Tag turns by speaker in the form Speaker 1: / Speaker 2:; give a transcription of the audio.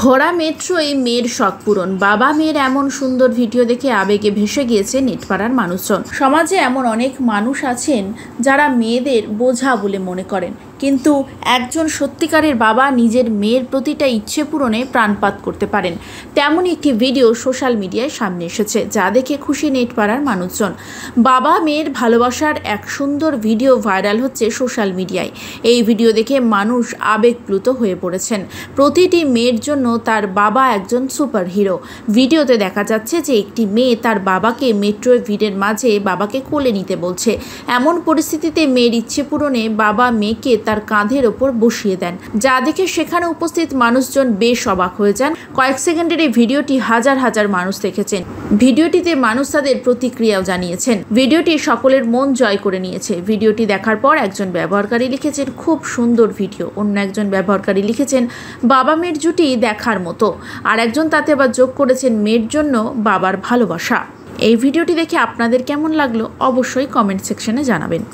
Speaker 1: ভরা এই মেয়ের শখ পূরণ বাবা মেয়ের এমন সুন্দর ভিডিও দেখে আবেগে ভেসে গিয়েছে নেটপাড়ার মানুষজন সমাজে এমন অনেক মানুষ আছেন যারা মেয়েদের বোঝা বলে মনে করেন কিন্তু একজন সত্যিকারের বাবা নিজের মেয়ের প্রতিটা ইচ্ছে পূরণে প্রাণপাত করতে পারেন তেমনই একটি ভিডিও সোশ্যাল মিডিয়ায় সামনে এসেছে যা দেখে খুশি নেটপাড়ার মানুষজন বাবা মেয়ের ভালোবাসার এক সুন্দর ভিডিও ভাইরাল হচ্ছে সোশ্যাল মিডিয়ায় এই ভিডিও দেখে মানুষ আবেগপ্লুত হয়ে পড়েছেন প্রতিটি মেয়ের জন্য জন্য তার বাবা একজন সুপারহিরো ভিডিওতে দেখা যাচ্ছে যে একটি মেয়ে তার বাবাকে মেট্রোয় ভিড়ের মাঝে বাবাকে কোলে নিতে বলছে এমন পরিস্থিতিতে মেয়ের ইচ্ছে পূরণে বাবা মেয়েকে তার কাঁধের ওপর বসিয়ে দেন যা দেখে সেখানে উপস্থিত মানুষজন বেশ অবাক হয়ে যান কয়েক সেকেন্ডের এই ভিডিওটি হাজার হাজার মানুষ দেখেছেন ভিডিওটিতে মানুষ তাদের প্রতিক্রিয়াও জানিয়েছেন ভিডিওটি সকলের মন জয় করে নিয়েছে ভিডিওটি দেখার পর একজন ব্যবহারকারী লিখেছেন খুব সুন্দর ভিডিও অন্য একজন ব্যবহারকারী লিখেছেন বাবা মেয়ের জুটি দেখার মতো আর একজন তাতে আবার যোগ করেছেন মেয়ের জন্য বাবার ভালোবাসা এই ভিডিওটি দেখে আপনাদের কেমন লাগলো অবশ্যই কমেন্ট সেকশনে জানাবেন